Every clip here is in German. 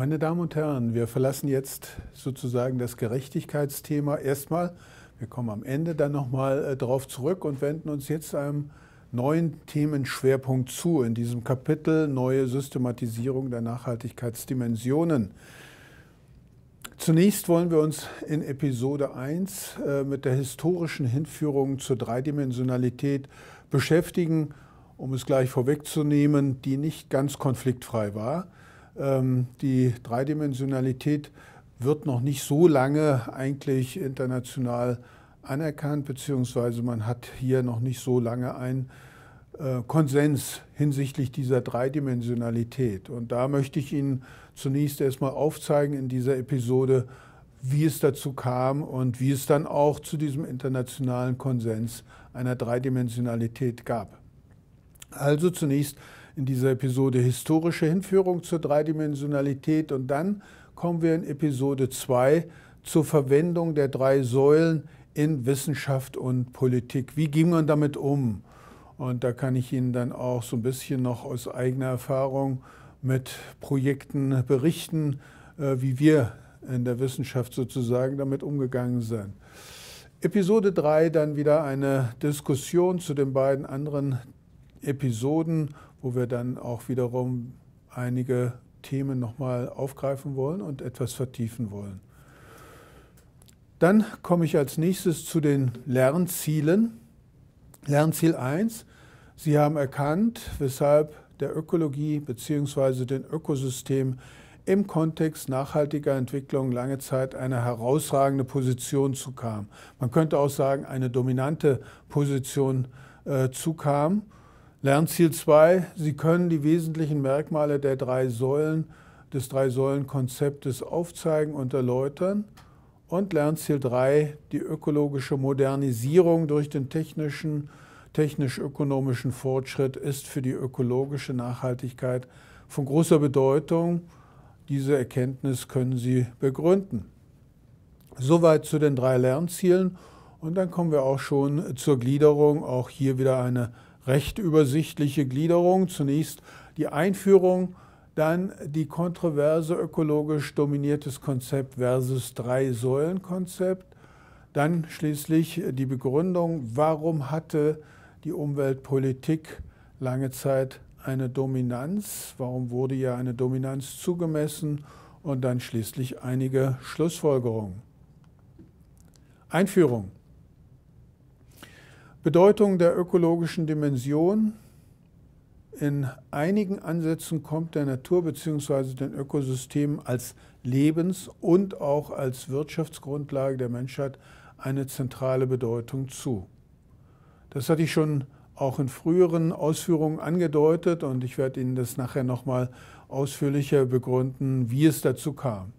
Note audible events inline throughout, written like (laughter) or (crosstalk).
Meine Damen und Herren, wir verlassen jetzt sozusagen das Gerechtigkeitsthema erstmal. Wir kommen am Ende dann nochmal äh, darauf zurück und wenden uns jetzt einem neuen Themenschwerpunkt zu. In diesem Kapitel Neue Systematisierung der Nachhaltigkeitsdimensionen. Zunächst wollen wir uns in Episode 1 äh, mit der historischen Hinführung zur Dreidimensionalität beschäftigen, um es gleich vorwegzunehmen, die nicht ganz konfliktfrei war. Ähm, die Dreidimensionalität wird noch nicht so lange eigentlich international anerkannt, beziehungsweise man hat hier noch nicht so lange einen äh, Konsens hinsichtlich dieser Dreidimensionalität. Und da möchte ich Ihnen zunächst erstmal aufzeigen in dieser Episode, wie es dazu kam und wie es dann auch zu diesem internationalen Konsens einer Dreidimensionalität gab. Also zunächst in dieser Episode historische Hinführung zur Dreidimensionalität und dann kommen wir in Episode 2 zur Verwendung der drei Säulen in Wissenschaft und Politik. Wie ging man damit um? Und da kann ich Ihnen dann auch so ein bisschen noch aus eigener Erfahrung mit Projekten berichten, äh, wie wir in der Wissenschaft sozusagen damit umgegangen sind. Episode 3 dann wieder eine Diskussion zu den beiden anderen Episoden wo wir dann auch wiederum einige Themen nochmal aufgreifen wollen und etwas vertiefen wollen. Dann komme ich als nächstes zu den Lernzielen. Lernziel 1. Sie haben erkannt, weshalb der Ökologie bzw. den Ökosystemen im Kontext nachhaltiger Entwicklung lange Zeit eine herausragende Position zukam. Man könnte auch sagen, eine dominante Position äh, zukam Lernziel 2, Sie können die wesentlichen Merkmale der drei Säulen des Drei-Säulen-Konzeptes aufzeigen und erläutern. Und Lernziel 3, die ökologische Modernisierung durch den technischen, technisch-ökonomischen Fortschritt ist für die ökologische Nachhaltigkeit von großer Bedeutung. Diese Erkenntnis können Sie begründen. Soweit zu den drei Lernzielen. Und dann kommen wir auch schon zur Gliederung. Auch hier wieder eine recht übersichtliche Gliederung. Zunächst die Einführung, dann die kontroverse ökologisch dominiertes Konzept versus Drei-Säulen-Konzept, dann schließlich die Begründung, warum hatte die Umweltpolitik lange Zeit eine Dominanz, warum wurde ja eine Dominanz zugemessen und dann schließlich einige Schlussfolgerungen. Einführung. Bedeutung der ökologischen Dimension. In einigen Ansätzen kommt der Natur bzw. den Ökosystemen als Lebens- und auch als Wirtschaftsgrundlage der Menschheit eine zentrale Bedeutung zu. Das hatte ich schon auch in früheren Ausführungen angedeutet und ich werde Ihnen das nachher nochmal ausführlicher begründen, wie es dazu kam.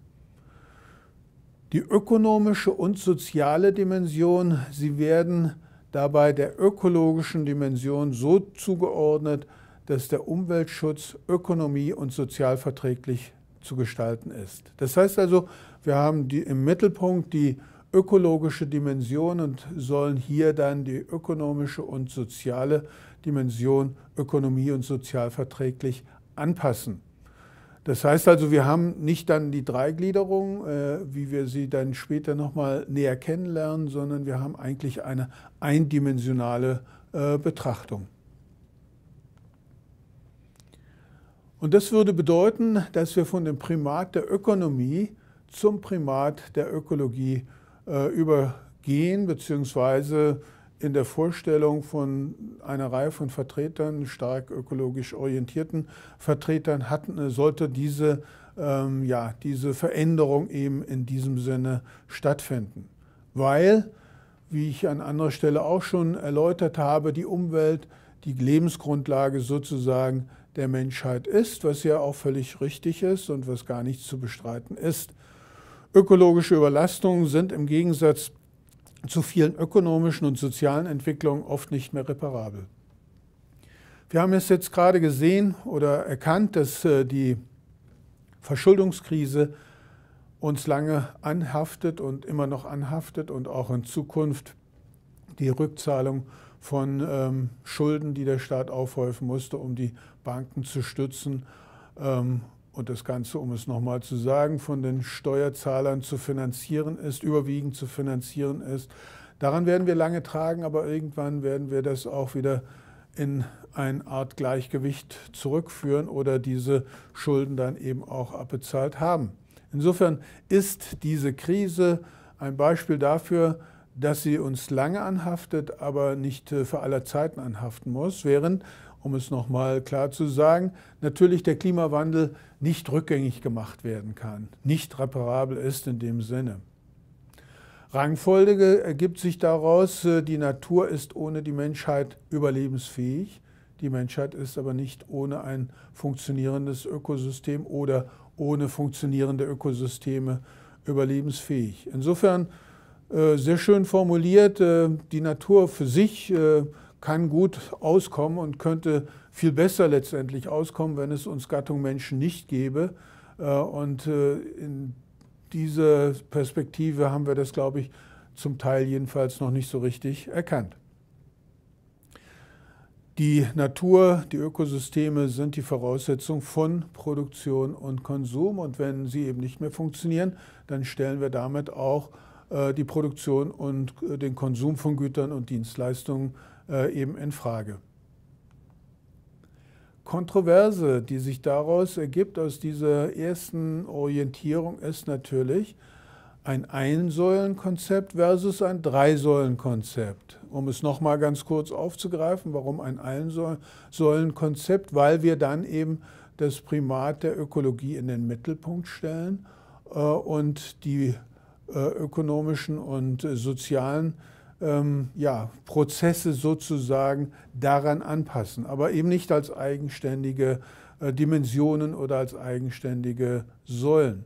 Die ökonomische und soziale Dimension, sie werden dabei der ökologischen Dimension so zugeordnet, dass der Umweltschutz ökonomie- und sozialverträglich zu gestalten ist. Das heißt also, wir haben die, im Mittelpunkt die ökologische Dimension und sollen hier dann die ökonomische und soziale Dimension ökonomie- und sozialverträglich anpassen. Das heißt also, wir haben nicht dann die Dreigliederung, äh, wie wir sie dann später nochmal näher kennenlernen, sondern wir haben eigentlich eine eindimensionale äh, Betrachtung. Und das würde bedeuten, dass wir von dem Primat der Ökonomie zum Primat der Ökologie äh, übergehen, beziehungsweise in der Vorstellung von einer Reihe von Vertretern, stark ökologisch orientierten Vertretern, hat, äh, sollte diese, ähm, ja, diese Veränderung eben in diesem Sinne stattfinden. Weil, wie ich an anderer Stelle auch schon erläutert habe, die Umwelt die Lebensgrundlage sozusagen der Menschheit ist, was ja auch völlig richtig ist und was gar nicht zu bestreiten ist. Ökologische Überlastungen sind im Gegensatz zu vielen ökonomischen und sozialen Entwicklungen oft nicht mehr reparabel. Wir haben es jetzt gerade gesehen oder erkannt, dass äh, die Verschuldungskrise uns lange anhaftet und immer noch anhaftet und auch in Zukunft die Rückzahlung von ähm, Schulden, die der Staat aufhäufen musste, um die Banken zu stützen, ähm, und das Ganze, um es nochmal zu sagen, von den Steuerzahlern zu finanzieren ist, überwiegend zu finanzieren ist. Daran werden wir lange tragen, aber irgendwann werden wir das auch wieder in eine Art Gleichgewicht zurückführen oder diese Schulden dann eben auch abbezahlt haben. Insofern ist diese Krise ein Beispiel dafür, dass sie uns lange anhaftet, aber nicht äh, für alle Zeiten anhaften muss, während um es nochmal klar zu sagen, natürlich der Klimawandel nicht rückgängig gemacht werden kann, nicht reparabel ist in dem Sinne. Rangfolge ergibt sich daraus, äh, die Natur ist ohne die Menschheit überlebensfähig, die Menschheit ist aber nicht ohne ein funktionierendes Ökosystem oder ohne funktionierende Ökosysteme überlebensfähig. Insofern äh, sehr schön formuliert, äh, die Natur für sich kann gut auskommen und könnte viel besser letztendlich auskommen, wenn es uns Gattung Menschen nicht gäbe. Äh, und äh, in dieser Perspektive haben wir das, glaube ich, zum Teil jedenfalls noch nicht so richtig erkannt. Die Natur, die Ökosysteme sind die Voraussetzung von Produktion und Konsum. Und wenn sie eben nicht mehr funktionieren, dann stellen wir damit auch äh, die Produktion und den Konsum von Gütern und Dienstleistungen äh, äh, eben in Frage. Kontroverse, die sich daraus ergibt, aus dieser ersten Orientierung, ist natürlich ein Einsäulenkonzept versus ein Dreisäulenkonzept. Um es nochmal ganz kurz aufzugreifen, warum ein Einsäulenkonzept? Weil wir dann eben das Primat der Ökologie in den Mittelpunkt stellen äh, und die äh, ökonomischen und äh, sozialen ähm, ja, Prozesse sozusagen daran anpassen, aber eben nicht als eigenständige äh, Dimensionen oder als eigenständige Säulen.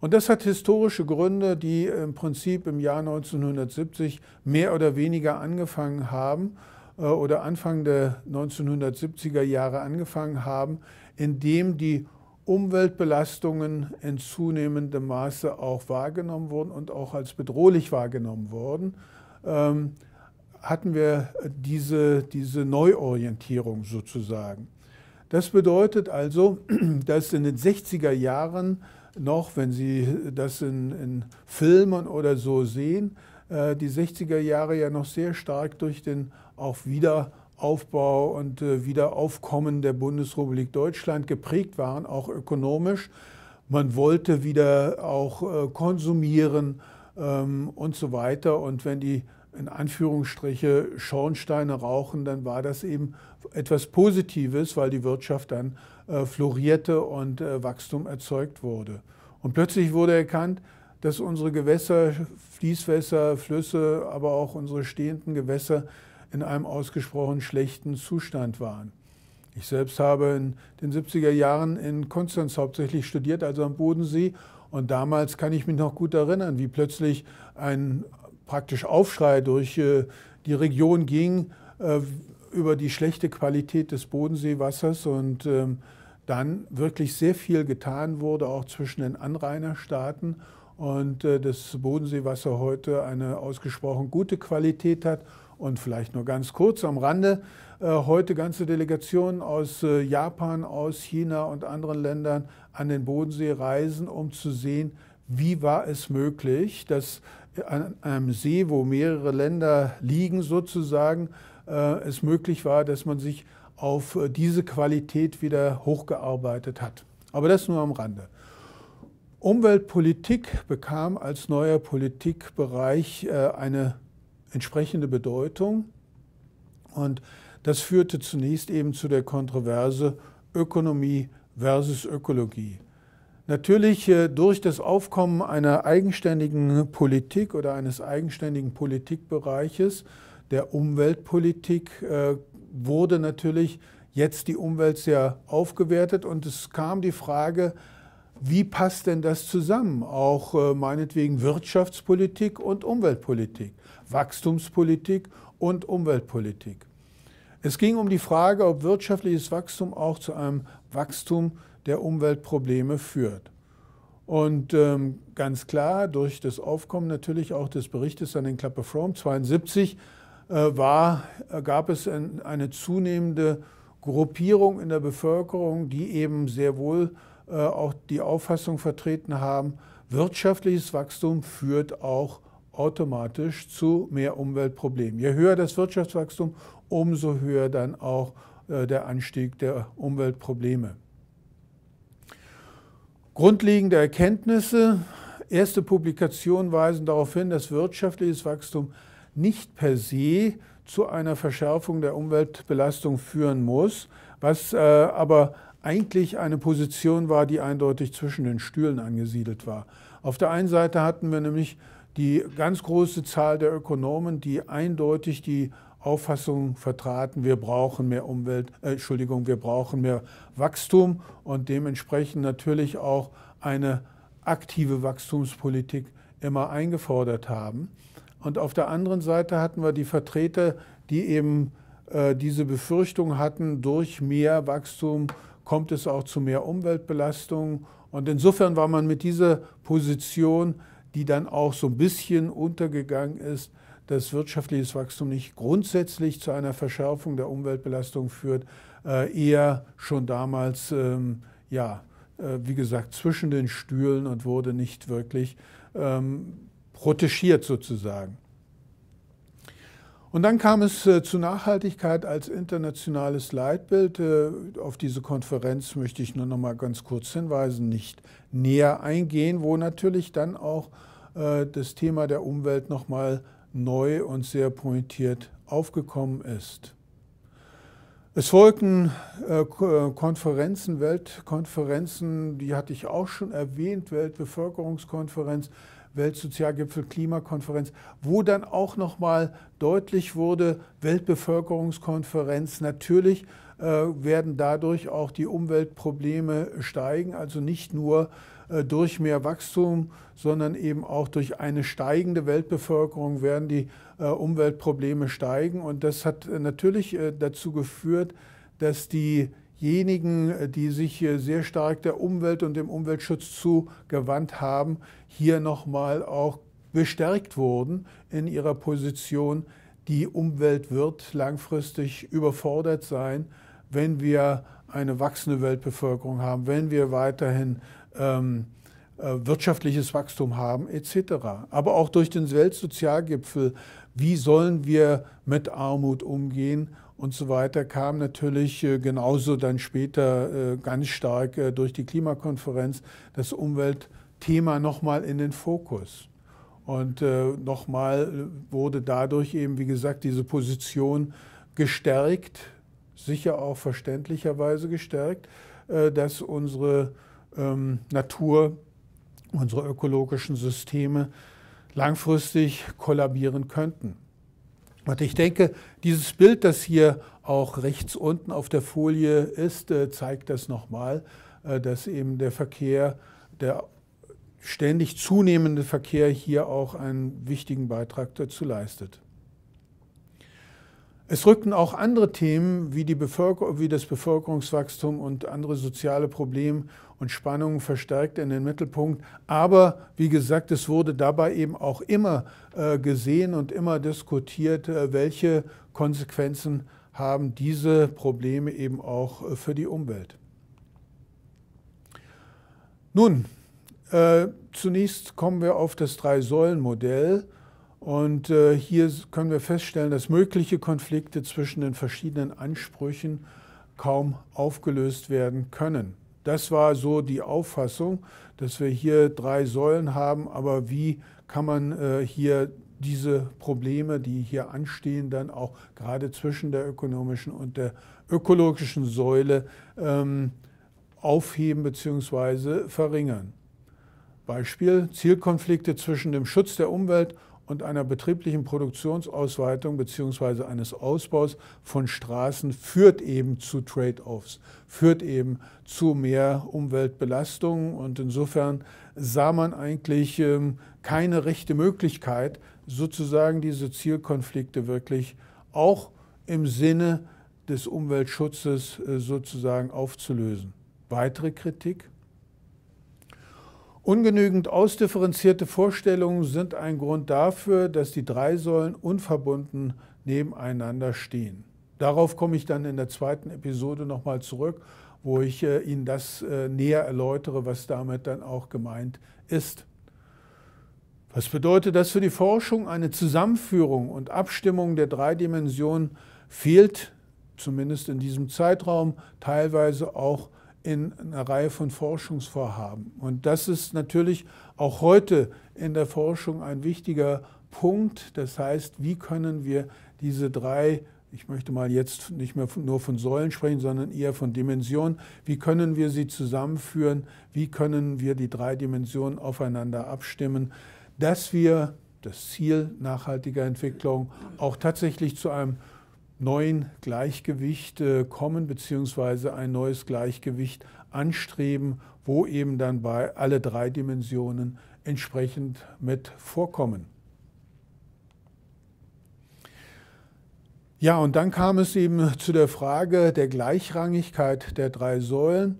Und das hat historische Gründe, die im Prinzip im Jahr 1970 mehr oder weniger angefangen haben äh, oder Anfang der 1970er Jahre angefangen haben, indem die Umweltbelastungen in zunehmendem Maße auch wahrgenommen wurden und auch als bedrohlich wahrgenommen wurden ähm, hatten wir diese, diese Neuorientierung sozusagen. Das bedeutet also, (clears throat) dass in den 60er Jahren noch, wenn Sie das in, in Filmen oder so sehen, äh, die 60er Jahre ja noch sehr stark durch den auch Wiederaufbau und äh, Wiederaufkommen der Bundesrepublik Deutschland geprägt waren, auch ökonomisch. Man wollte wieder auch äh, konsumieren ähm, und so weiter. Und wenn die in Anführungsstriche Schornsteine rauchen, dann war das eben etwas Positives, weil die Wirtschaft dann äh, florierte und äh, Wachstum erzeugt wurde. Und plötzlich wurde erkannt, dass unsere Gewässer, Fließwässer, Flüsse, aber auch unsere stehenden Gewässer in einem ausgesprochen schlechten Zustand waren. Ich selbst habe in den 70er Jahren in Konstanz hauptsächlich studiert, also am Bodensee. Und damals kann ich mich noch gut erinnern, wie plötzlich ein praktisch Aufschrei durch äh, die Region ging äh, über die schlechte Qualität des Bodenseewassers und ähm, dann wirklich sehr viel getan wurde, auch zwischen den Anrainerstaaten und äh, das Bodenseewasser heute eine ausgesprochen gute Qualität hat. Und vielleicht nur ganz kurz am Rande, heute ganze Delegationen aus Japan, aus China und anderen Ländern an den Bodensee reisen, um zu sehen, wie war es möglich, dass an einem See, wo mehrere Länder liegen sozusagen, äh, es möglich war, dass man sich auf äh, diese Qualität wieder hochgearbeitet hat. Aber das nur am Rande. Umweltpolitik bekam als neuer Politikbereich äh, eine entsprechende Bedeutung und das führte zunächst eben zu der Kontroverse Ökonomie versus Ökologie. Natürlich äh, durch das Aufkommen einer eigenständigen Politik oder eines eigenständigen Politikbereiches der Umweltpolitik äh, wurde natürlich jetzt die Umwelt sehr aufgewertet und es kam die Frage, wie passt denn das zusammen? Auch äh, meinetwegen Wirtschaftspolitik und Umweltpolitik, Wachstumspolitik und Umweltpolitik. Es ging um die Frage, ob wirtschaftliches Wachstum auch zu einem Wachstum der Umweltprobleme führt. Und ähm, ganz klar, durch das Aufkommen natürlich auch des Berichtes an den Klappe From 72 äh, war, äh, gab es ein, eine zunehmende Gruppierung in der Bevölkerung, die eben sehr wohl äh, auch die Auffassung vertreten haben, wirtschaftliches Wachstum führt auch automatisch zu mehr Umweltproblemen. Je höher das Wirtschaftswachstum, umso höher dann auch äh, der Anstieg der Umweltprobleme. Grundlegende Erkenntnisse. Erste Publikationen weisen darauf hin, dass wirtschaftliches Wachstum nicht per se zu einer Verschärfung der Umweltbelastung führen muss, was äh, aber eigentlich eine Position war, die eindeutig zwischen den Stühlen angesiedelt war. Auf der einen Seite hatten wir nämlich die ganz große Zahl der Ökonomen, die eindeutig die Auffassung vertraten, wir brauchen mehr Umwelt, äh, Entschuldigung, wir brauchen mehr Wachstum und dementsprechend natürlich auch eine aktive Wachstumspolitik immer eingefordert haben. Und auf der anderen Seite hatten wir die Vertreter, die eben äh, diese Befürchtung hatten, durch mehr Wachstum kommt es auch zu mehr Umweltbelastung. Und insofern war man mit dieser Position, die dann auch so ein bisschen untergegangen ist, dass wirtschaftliches Wachstum nicht grundsätzlich zu einer Verschärfung der Umweltbelastung führt, äh, eher schon damals, ähm, ja, äh, wie gesagt, zwischen den Stühlen und wurde nicht wirklich ähm, protegiert sozusagen. Und dann kam es äh, zu Nachhaltigkeit als internationales Leitbild. Äh, auf diese Konferenz möchte ich nur noch mal ganz kurz hinweisen, nicht näher eingehen, wo natürlich dann auch äh, das Thema der Umwelt noch mal neu und sehr pointiert aufgekommen ist. Es folgten äh, äh, Konferenzen, Weltkonferenzen, die hatte ich auch schon erwähnt, Weltbevölkerungskonferenz, Weltsozialgipfel, Klimakonferenz, wo dann auch nochmal deutlich wurde, Weltbevölkerungskonferenz, natürlich äh, werden dadurch auch die Umweltprobleme steigen, also nicht nur äh, durch mehr Wachstum, sondern eben auch durch eine steigende Weltbevölkerung werden die äh, Umweltprobleme steigen. Und das hat äh, natürlich dazu geführt, dass diejenigen, die sich sehr stark der Umwelt und dem Umweltschutz zugewandt haben, hier nochmal auch bestärkt wurden in ihrer Position, die Umwelt wird langfristig überfordert sein, wenn wir eine wachsende Weltbevölkerung haben, wenn wir weiterhin ähm, äh, wirtschaftliches Wachstum haben etc. Aber auch durch den Weltsozialgipfel, wie sollen wir mit Armut umgehen und so weiter, kam natürlich äh, genauso dann später äh, ganz stark durch die Klimakonferenz das Umweltthema nochmal in den Fokus. Und nochmal wurde dadurch eben, wie gesagt, diese Position gestärkt, sicher auch verständlicherweise gestärkt, dass unsere ähm, Natur, unsere ökologischen Systeme langfristig kollabieren könnten. Und ich denke, dieses Bild, das hier auch rechts unten auf der Folie ist, äh, zeigt das nochmal, äh, dass eben der Verkehr, der ständig zunehmende Verkehr hier auch einen wichtigen Beitrag dazu leistet. Es rückten auch andere Themen wie, wie, das Bevölkerungswachstum und andere soziale Probleme und Spannungen verstärkt in den Mittelpunkt. Aber wie gesagt, es wurde dabei eben auch immer äh, gesehen und immer diskutiert, äh, welche Konsequenzen haben diese Probleme eben auch äh, für die Umwelt. Nun, äh, zunächst kommen wir auf das Drei-Säulen-Modell und äh, hier können wir feststellen, dass mögliche Konflikte zwischen den verschiedenen Ansprüchen kaum aufgelöst werden können. Das war so die Auffassung, dass wir hier drei Säulen haben, aber wie kann man äh, hier diese Probleme, die hier anstehen, dann auch gerade zwischen der ökonomischen und der ökologischen Säule ähm, aufheben bzw. verringern. Beispiel Zielkonflikte zwischen dem Schutz der Umwelt und einer betrieblichen Produktionsausweitung bzw. eines Ausbaus von Straßen führt eben zu Trade-offs, führt eben zu mehr Umweltbelastungen. Und insofern sah man eigentlich ähm, keine rechte Möglichkeit, sozusagen diese Zielkonflikte wirklich auch im Sinne des Umweltschutzes äh, sozusagen aufzulösen. Weitere Kritik Ungenügend ausdifferenzierte Vorstellungen sind ein Grund dafür, dass die drei Säulen unverbunden nebeneinander stehen. Darauf komme ich dann in der zweiten Episode nochmal zurück, wo ich äh, Ihnen das äh, näher erläutere, was damit dann auch gemeint ist. Was bedeutet das für die Forschung? Eine Zusammenführung und Abstimmung der drei Dimensionen fehlt, zumindest in diesem Zeitraum, teilweise auch in einer Reihe von Forschungsvorhaben. Und das ist natürlich auch heute in der Forschung ein wichtiger Punkt. Das heißt, wie können wir diese drei, ich möchte mal jetzt nicht mehr nur von Säulen sprechen, sondern eher von Dimensionen, wie können wir sie zusammenführen, wie können wir die drei Dimensionen aufeinander abstimmen, dass wir das Ziel nachhaltiger Entwicklung auch tatsächlich zu einem neuen Gleichgewicht äh, kommen beziehungsweise ein neues Gleichgewicht anstreben, wo eben dann bei alle drei Dimensionen entsprechend mit vorkommen. Ja, und dann kam es eben zu der Frage der Gleichrangigkeit der drei Säulen.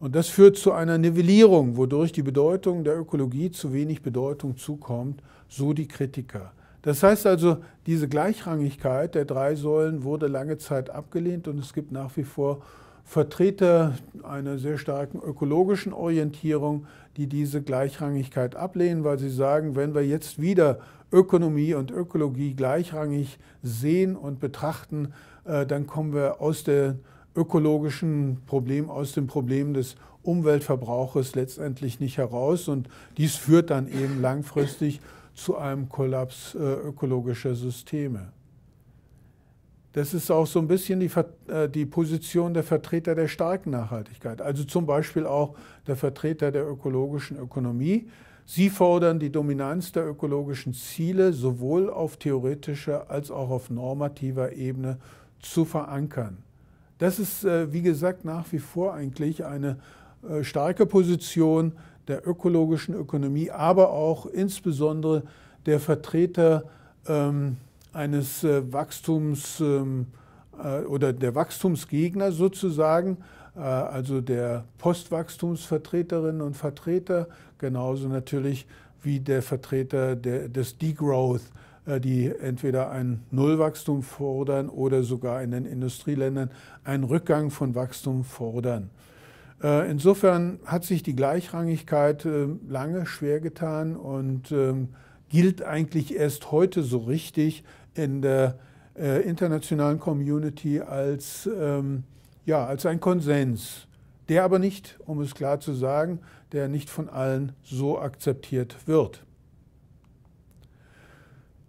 Und das führt zu einer Nivellierung, wodurch die Bedeutung der Ökologie zu wenig Bedeutung zukommt, so die Kritiker. Das heißt also, diese Gleichrangigkeit der drei Säulen wurde lange Zeit abgelehnt und es gibt nach wie vor Vertreter einer sehr starken ökologischen Orientierung, die diese Gleichrangigkeit ablehnen, weil sie sagen, wenn wir jetzt wieder Ökonomie und Ökologie gleichrangig sehen und betrachten, äh, dann kommen wir aus dem ökologischen Problem, aus dem Problem des Umweltverbrauches letztendlich nicht heraus. Und dies führt dann eben langfristig zu einem Kollaps äh, ökologischer Systeme. Das ist auch so ein bisschen die, äh, die, Position der Vertreter der starken Nachhaltigkeit, also zum Beispiel auch der Vertreter der ökologischen Ökonomie. Sie fordern die Dominanz der ökologischen Ziele sowohl auf theoretischer als auch auf normativer Ebene zu verankern. Das ist, äh, wie gesagt, nach wie vor eigentlich eine starke Position der ökologischen Ökonomie, aber auch insbesondere der Vertreter ähm, eines äh, Wachstums ähm, äh, oder der Wachstumsgegner sozusagen, äh, also der Postwachstumsvertreterinnen und Vertreter, genauso natürlich wie der Vertreter der, des Degrowth, äh, die entweder ein Nullwachstum fordern oder sogar in den Industrieländern einen Rückgang von Wachstum fordern. Äh, insofern hat sich die Gleichrangigkeit äh, lange schwer getan und ähm, gilt eigentlich erst heute so richtig in der äh, internationalen Community als, ähm, ja, als ein Konsens, der aber nicht, um es klar zu sagen, der nicht von allen so akzeptiert wird.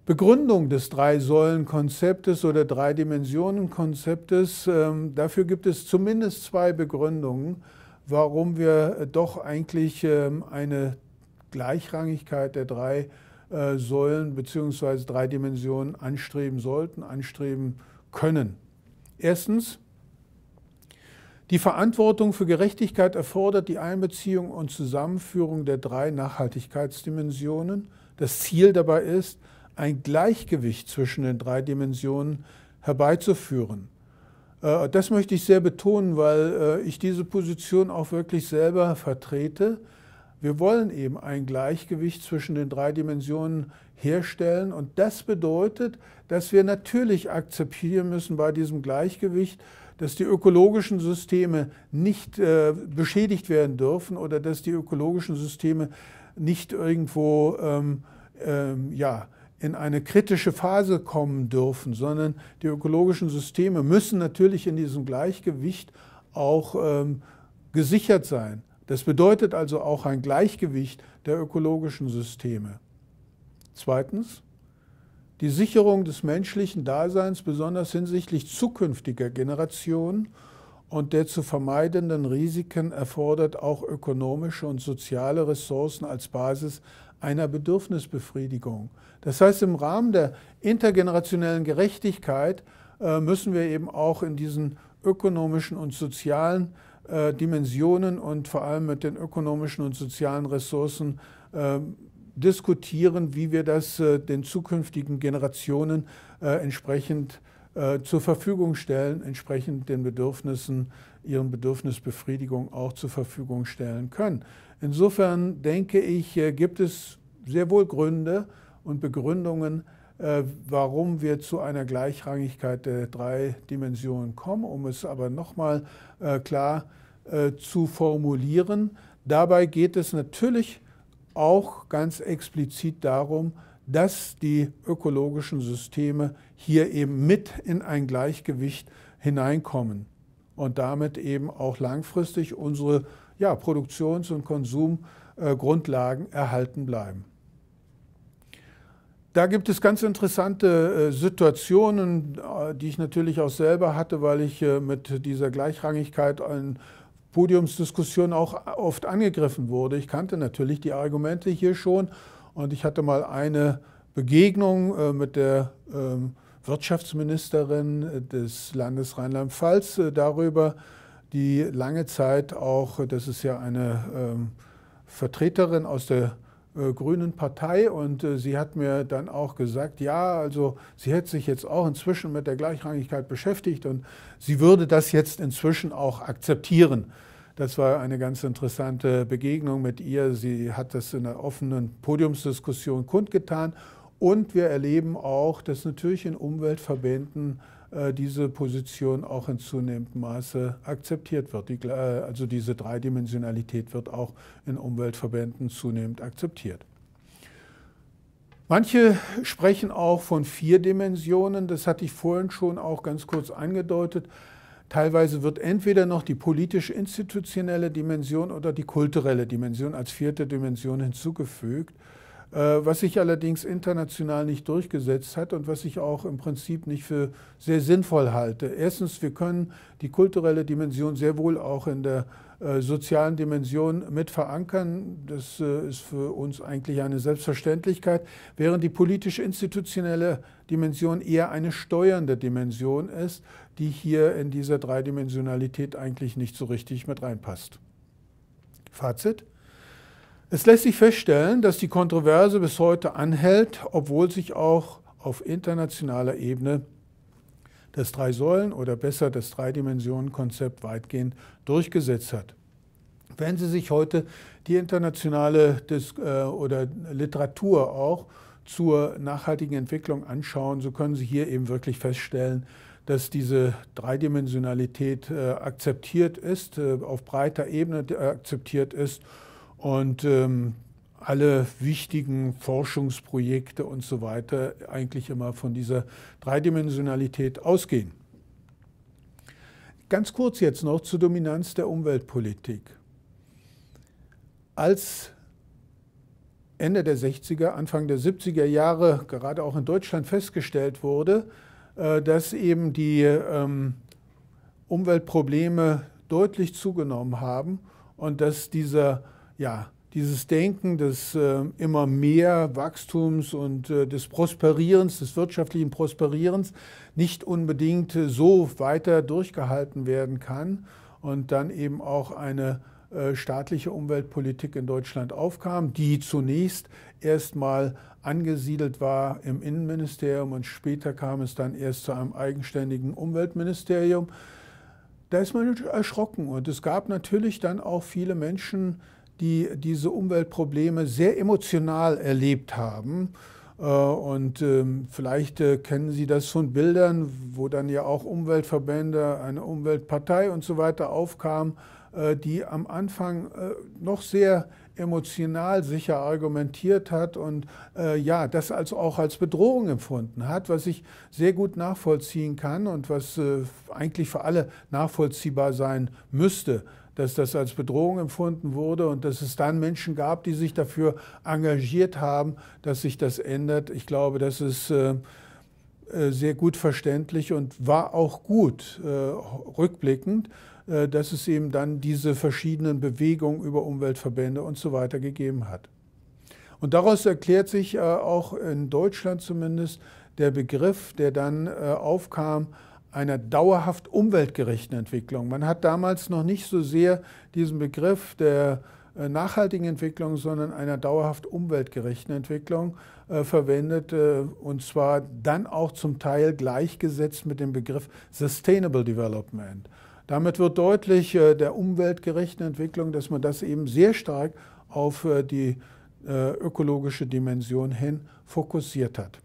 Begründung des Drei-Säulen-Konzeptes oder Drei-Dimensionen-Konzeptes. Ähm, dafür gibt es zumindest zwei Begründungen, warum wir äh, doch eigentlich ähm, eine Gleichrangigkeit der drei äh, Säulen bzw. drei Dimensionen anstreben sollten, anstreben können. Erstens, die Verantwortung für Gerechtigkeit erfordert die Einbeziehung und Zusammenführung der drei Nachhaltigkeitsdimensionen. Das Ziel dabei ist, ein Gleichgewicht zwischen den drei Dimensionen herbeizuführen. Äh, das möchte ich sehr betonen, weil äh, ich diese Position auch wirklich selber vertrete. Wir wollen eben ein Gleichgewicht zwischen den drei Dimensionen herstellen und das bedeutet, dass wir natürlich akzeptieren müssen bei diesem Gleichgewicht, dass die ökologischen Systeme nicht äh, beschädigt werden dürfen oder dass die ökologischen Systeme nicht irgendwo ähm, ähm, ja, in eine kritische Phase kommen dürfen, sondern die ökologischen Systeme müssen natürlich in diesem Gleichgewicht auch ähm, gesichert sein. Das bedeutet also auch ein Gleichgewicht der ökologischen Systeme. Zweitens, die Sicherung des menschlichen Daseins besonders hinsichtlich zukünftiger Generationen und der zu vermeidenden Risiken erfordert auch ökonomische und soziale Ressourcen als Basis einer Bedürfnisbefriedigung. Das heißt, im Rahmen der intergenerationellen Gerechtigkeit äh, müssen wir eben auch in diesen ökonomischen und sozialen äh, Dimensionen und vor allem mit den ökonomischen und sozialen Ressourcen äh, diskutieren, wie wir das den zukünftigen Generationen entsprechend zur Verfügung stellen, entsprechend den Bedürfnissen, ihren Bedürfnisbefriedigung auch zur Verfügung stellen können. Insofern denke ich, gibt es sehr wohl Gründe, und Begründungen, äh, warum wir zu einer Gleichrangigkeit der drei Dimensionen kommen, um es aber nochmal äh, klar äh, zu formulieren. Dabei geht es natürlich auch ganz explizit darum, dass die ökologischen Systeme hier eben mit in ein Gleichgewicht hineinkommen und damit eben auch langfristig unsere ja, Produktions- und Konsumgrundlagen erhalten bleiben. Da gibt es ganz interessante äh, Situationen, äh, die ich natürlich auch selber hatte, weil ich äh, mit dieser Gleichrangigkeit in Podiumsdiskussionen auch oft angegriffen wurde. Ich kannte natürlich die Argumente hier schon und ich hatte mal eine Begegnung mit der ähm, Wirtschaftsministerin des Landes Rheinland-Pfalz darüber, die lange Zeit auch, das ist ja eine ähm, Vertreterin aus der äh, Grünen Partei und äh, sie hat mir dann auch gesagt, ja, also sie hätte sich jetzt auch inzwischen mit der Gleichrangigkeit beschäftigt und sie würde das jetzt inzwischen auch akzeptieren. Das war eine ganz interessante Begegnung mit ihr. Sie hat das in einer offenen Podiumsdiskussion kundgetan und wir erleben auch, dass natürlich in Umweltverbänden äh, diese Position auch in zunehmendem Maße akzeptiert wird. Die, äh, also diese Dreidimensionalität wird auch in Umweltverbänden zunehmend akzeptiert. Manche sprechen auch von vier Dimensionen, das hatte ich vorhin schon auch ganz kurz angedeutet. Teilweise wird entweder noch die politisch-institutionelle Dimension oder die kulturelle Dimension als vierte Dimension hinzugefügt. Äh, was sich allerdings international nicht durchgesetzt hat und was ich auch im Prinzip nicht für sehr sinnvoll halte. Erstens, wir können die kulturelle Dimension sehr wohl auch in der äh, sozialen Dimension mit verankern. Das äh, ist für uns eigentlich eine Selbstverständlichkeit, während die politisch-institutionelle Dimension eher eine steuernde Dimension ist, die hier in dieser Dreidimensionalität eigentlich nicht so richtig mit reinpasst. Fazit? Es lässt sich feststellen, dass die Kontroverse bis heute anhält, obwohl sich auch auf internationaler Ebene das Drei-Säulen- oder besser das Drei-Dimensionen-Konzept weitgehend durchgesetzt hat. Wenn Sie sich heute die internationale Dis äh, oder Literatur auch zur nachhaltigen Entwicklung anschauen, so können Sie hier eben wirklich feststellen, dass diese Dreidimensionalität äh, akzeptiert ist, äh, auf breiter Ebene akzeptiert ist und ähm, alle wichtigen Forschungsprojekte und so weiter eigentlich immer von dieser Dreidimensionalität ausgehen. Ganz kurz jetzt noch zur Dominanz der Umweltpolitik. Als Ende der 60er, Anfang der 70er Jahre, gerade auch in Deutschland festgestellt wurde, äh, dass eben die ähm, Umweltprobleme deutlich zugenommen haben und dass dieser ja, dieses Denken des äh, immer mehr Wachstums und äh, des Prosperierens, des wirtschaftlichen Prosperierens nicht unbedingt äh, so weiter durchgehalten werden kann und dann eben auch eine äh, staatliche Umweltpolitik in Deutschland aufkam, die zunächst erstmal angesiedelt war im Innenministerium und später kam es dann erst zu einem eigenständigen Umweltministerium. Da ist man erschrocken und es gab natürlich dann auch viele Menschen, die diese Umweltprobleme sehr emotional erlebt haben. Äh, und ähm, vielleicht äh, kennen Sie das von Bildern, wo dann ja auch Umweltverbände, eine Umweltpartei und so weiter aufkamen, äh, die am Anfang noch sehr emotional sicher argumentiert hat und äh, ja, das als, auch als Bedrohung empfunden hat, was ich sehr gut nachvollziehen kann und was äh, eigentlich für alle nachvollziehbar sein müsste dass das als Bedrohung empfunden wurde und dass es dann Menschen gab, die sich dafür engagiert haben, dass sich das ändert. Ich glaube, das ist äh, äh, sehr gut verständlich und war auch gut äh, rückblickend, dass es eben dann diese verschiedenen Bewegungen über Umweltverbände und so weiter gegeben hat. Und daraus erklärt sich auch in Deutschland zumindest der Begriff, der dann aufkam, einer dauerhaft umweltgerechten Entwicklung. Man hat damals noch nicht so sehr diesen Begriff der äh, nachhaltigen Entwicklung, sondern einer dauerhaft umweltgerechten Entwicklung äh, verwendet äh, und zwar dann auch zum Teil gleichgesetzt mit dem Begriff Sustainable Development. Damit wird deutlich der umweltgerechten Entwicklung, dass man das eben sehr stark auf die ökologische Dimension hin fokussiert hat.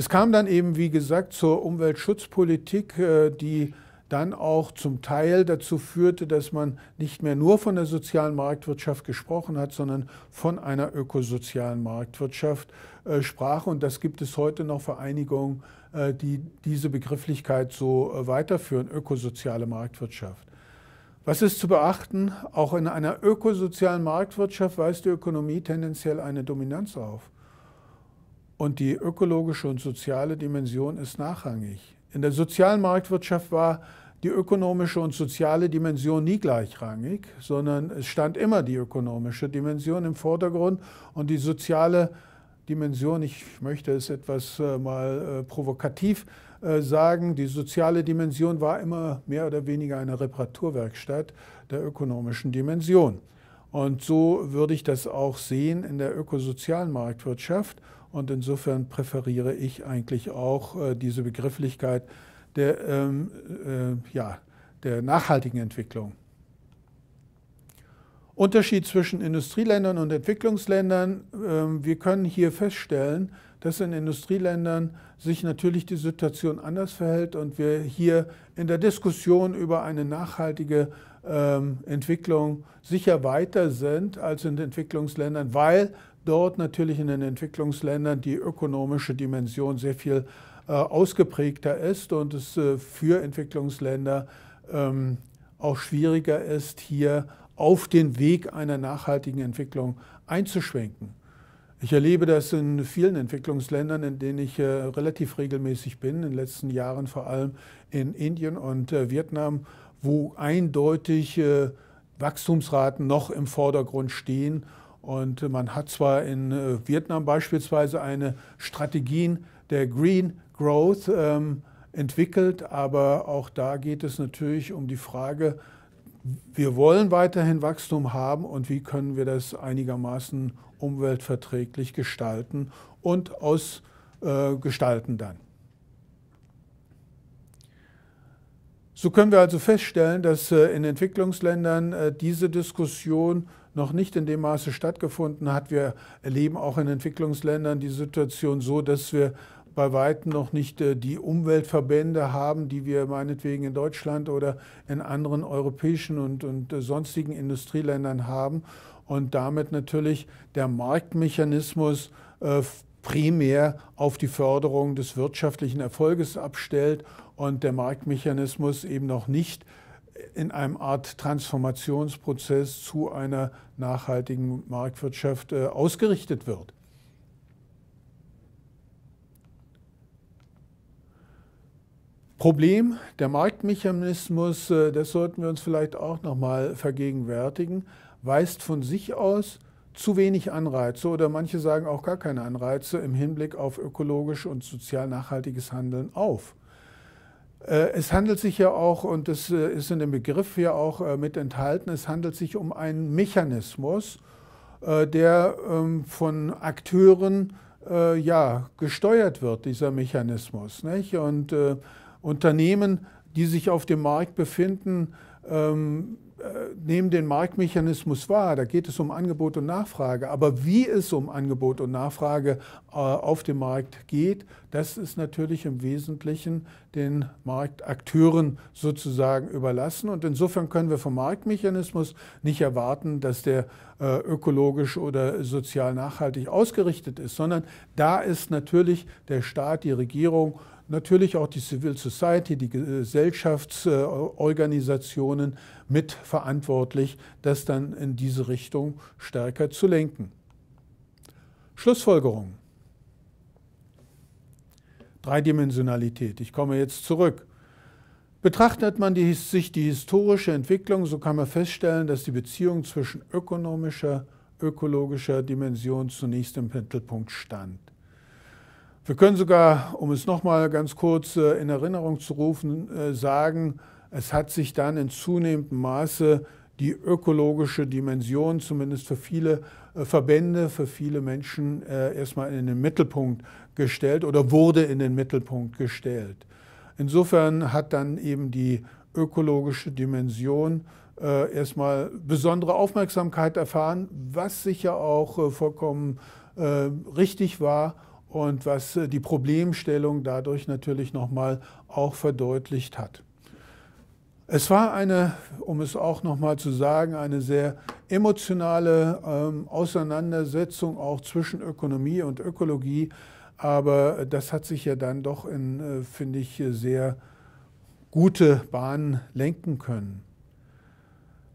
Es kam dann eben, wie gesagt, zur Umweltschutzpolitik, äh, die dann auch zum Teil dazu führte, dass man nicht mehr nur von der sozialen Marktwirtschaft gesprochen hat, sondern von einer ökosozialen Marktwirtschaft äh, sprach. Und das gibt es heute noch Vereinigungen, äh, die diese Begrifflichkeit so äh, weiterführen, ökosoziale Marktwirtschaft. Was ist zu beachten? Auch in einer ökosozialen Marktwirtschaft weist die Ökonomie tendenziell eine Dominanz auf. Und die ökologische und soziale Dimension ist nachrangig. In der sozialen Marktwirtschaft war die ökonomische und soziale Dimension nie gleichrangig, sondern es stand immer die ökonomische Dimension im Vordergrund und die soziale Dimension, ich möchte es etwas äh, mal äh, provokativ äh, sagen, die soziale Dimension war immer mehr oder weniger eine Reparaturwerkstatt der ökonomischen Dimension. Und so würde ich das auch sehen in der ökosozialen Marktwirtschaft. Und insofern präferiere ich eigentlich auch äh, diese Begrifflichkeit der, ähm, äh, ja, der nachhaltigen Entwicklung. Unterschied zwischen Industrieländern und Entwicklungsländern. Ähm, wir können hier feststellen, dass in Industrieländern sich natürlich die Situation anders verhält und wir hier in der Diskussion über eine nachhaltige ähm, Entwicklung sicher weiter sind als in Entwicklungsländern, weil dort natürlich in den Entwicklungsländern die ökonomische Dimension sehr viel äh, ausgeprägter ist und es äh, für Entwicklungsländer ähm, auch schwieriger ist, hier auf den Weg einer nachhaltigen Entwicklung einzuschwenken. Ich erlebe das in vielen Entwicklungsländern, in denen ich äh, relativ regelmäßig bin, in den letzten Jahren vor allem in Indien und äh, Vietnam, wo eindeutig Wachstumsraten noch im Vordergrund stehen. Und man hat zwar in äh, Vietnam beispielsweise eine Strategie der Green Growth ähm, entwickelt, aber auch da geht es natürlich um die Frage, wir wollen weiterhin Wachstum haben und wie können wir das einigermaßen umweltverträglich gestalten und ausgestalten dann. So können wir also feststellen, dass äh, in Entwicklungsländern äh, diese Diskussion noch nicht in dem Maße stattgefunden hat. Wir erleben auch in Entwicklungsländern die Situation so, dass wir bei weitem noch nicht äh, die Umweltverbände haben, die wir meinetwegen in Deutschland oder in anderen europäischen und, und sonstigen Industrieländern haben und damit natürlich der Marktmechanismus primär auf die Förderung des wirtschaftlichen Erfolges abstellt und der Marktmechanismus eben noch nicht in einem Art Transformationsprozess zu einer nachhaltigen Marktwirtschaft äh, ausgerichtet wird. Problem, der Marktmechanismus, äh, das sollten wir uns vielleicht auch nochmal vergegenwärtigen, weist von sich aus zu wenig Anreize oder manche sagen auch gar keine Anreize im Hinblick auf ökologisch und sozial nachhaltiges Handeln auf. Äh, es handelt sich ja auch, und das äh, ist in dem Begriff ja auch äh, mit enthalten, es handelt sich um einen Mechanismus, der ähm, von Akteuren ja, gesteuert wird, dieser Mechanismus. Nicht? Und Unternehmen, die sich auf dem Markt befinden, ähm, äh, nehmen den Marktmechanismus wahr, da geht es um Angebot und Nachfrage. Aber wie es um Angebot und Nachfrage äh, auf dem Markt geht, das ist natürlich im Wesentlichen den Marktakteuren sozusagen überlassen. Und insofern können wir vom Marktmechanismus nicht erwarten, dass der äh, ökologisch oder sozial nachhaltig ausgerichtet ist, sondern da ist natürlich der Staat, die Regierung, natürlich auch die Civil Society, die Gesellschaftsorganisationen mit verantwortlich, das dann in diese Richtung stärker zu lenken. Schlussfolgerung. Dreidimensionalität. Ich komme jetzt zurück. Betrachtet man die, sich die historische Entwicklung, so kann man feststellen, dass die Beziehung zwischen ökonomischer, ökologischer Dimension zunächst im Mittelpunkt stand. Wir können sogar, um es nochmal ganz kurz äh, in Erinnerung zu rufen, äh, sagen, es hat sich dann in zunehmendem Maße die ökologische Dimension, zumindest für viele äh, Verbände, für viele Menschen erstmal in den Mittelpunkt gestellt oder wurde in den Mittelpunkt gestellt. Insofern hat dann eben die ökologische Dimension erstmal besondere Aufmerksamkeit erfahren, was sicher auch vollkommen richtig war und was äh, die Problemstellung dadurch natürlich nochmal auch verdeutlicht hat. Es war eine, um es auch nochmal zu sagen, eine sehr emotionale ähm, Auseinandersetzung auch zwischen Ökonomie und Ökologie. Aber das hat sich ja dann doch in, äh, finde ich, äh, sehr gute Bahnen lenken können.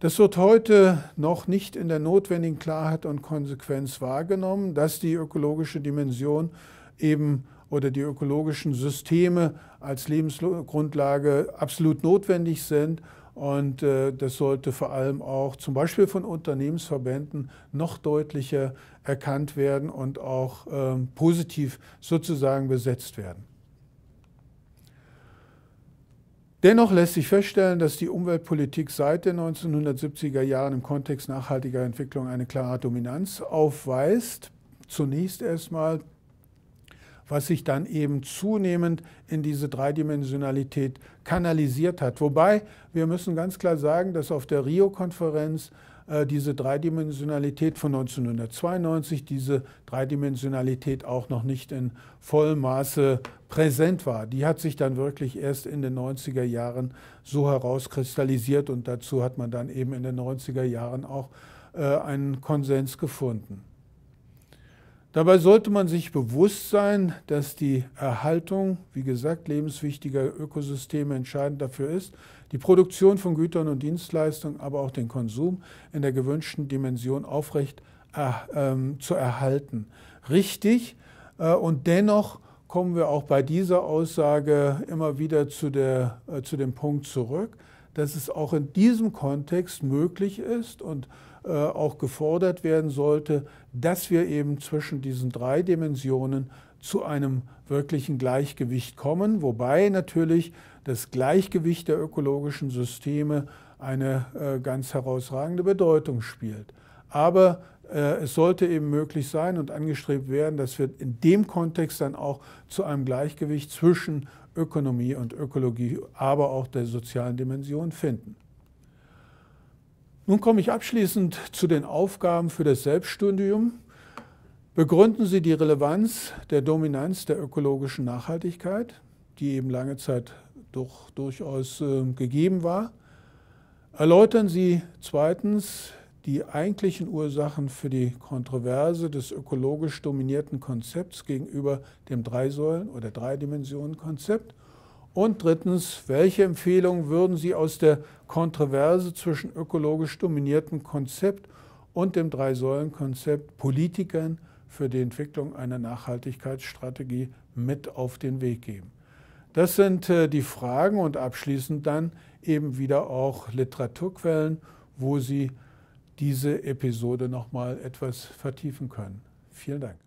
Das wird heute noch nicht in der notwendigen Klarheit und Konsequenz wahrgenommen, dass die ökologische Dimension eben oder die ökologischen Systeme als Lebensgrundlage absolut notwendig sind. Und äh, das sollte vor allem auch zum Beispiel von Unternehmensverbänden noch deutlicher erkannt werden und auch ähm, positiv sozusagen besetzt werden. Dennoch lässt sich feststellen, dass die Umweltpolitik seit den 1970er Jahren im Kontext nachhaltiger Entwicklung eine klare Dominanz aufweist. Zunächst erstmal, was sich dann eben zunehmend in diese Dreidimensionalität kanalisiert hat. Wobei wir müssen ganz klar sagen, dass auf der Rio-Konferenz äh, diese Dreidimensionalität von 1992, diese Dreidimensionalität auch noch nicht in vollem Maße präsent war, die hat sich dann wirklich erst in den 90er Jahren so herauskristallisiert und dazu hat man dann eben in den 90er Jahren auch äh, einen Konsens gefunden. Dabei sollte man sich bewusst sein, dass die Erhaltung, wie gesagt, lebenswichtiger Ökosysteme entscheidend dafür ist, die Produktion von Gütern und Dienstleistungen, aber auch den Konsum in der gewünschten Dimension aufrecht äh, ähm, zu erhalten. Richtig äh, und dennoch kommen wir auch bei dieser Aussage immer wieder zu, der, äh, zu dem Punkt zurück, dass es auch in diesem Kontext möglich ist und äh, auch gefordert werden sollte, dass wir eben zwischen diesen drei Dimensionen zu einem wirklichen Gleichgewicht kommen, wobei natürlich das Gleichgewicht der ökologischen Systeme eine äh, ganz herausragende Bedeutung spielt. Aber äh, es sollte eben möglich sein und angestrebt werden, dass wir in dem Kontext dann auch zu einem Gleichgewicht zwischen Ökonomie und Ökologie, aber auch der sozialen Dimension finden. Nun komme ich abschließend zu den Aufgaben für das Selbststudium. Begründen Sie die Relevanz der Dominanz der ökologischen Nachhaltigkeit, die eben lange Zeit doch durchaus äh, gegeben war. Erläutern Sie zweitens die eigentlichen Ursachen für die Kontroverse des ökologisch dominierten Konzepts gegenüber dem Dreisäulen- oder Dreidimensionen-Konzept? Und drittens, welche Empfehlungen würden Sie aus der Kontroverse zwischen ökologisch dominierten Konzept und dem Drei-Säulen-Konzept Politikern für die Entwicklung einer Nachhaltigkeitsstrategie mit auf den Weg geben? Das sind äh, die Fragen und abschließend dann eben wieder auch Literaturquellen, wo Sie diese Episode nochmal etwas vertiefen können. Vielen Dank.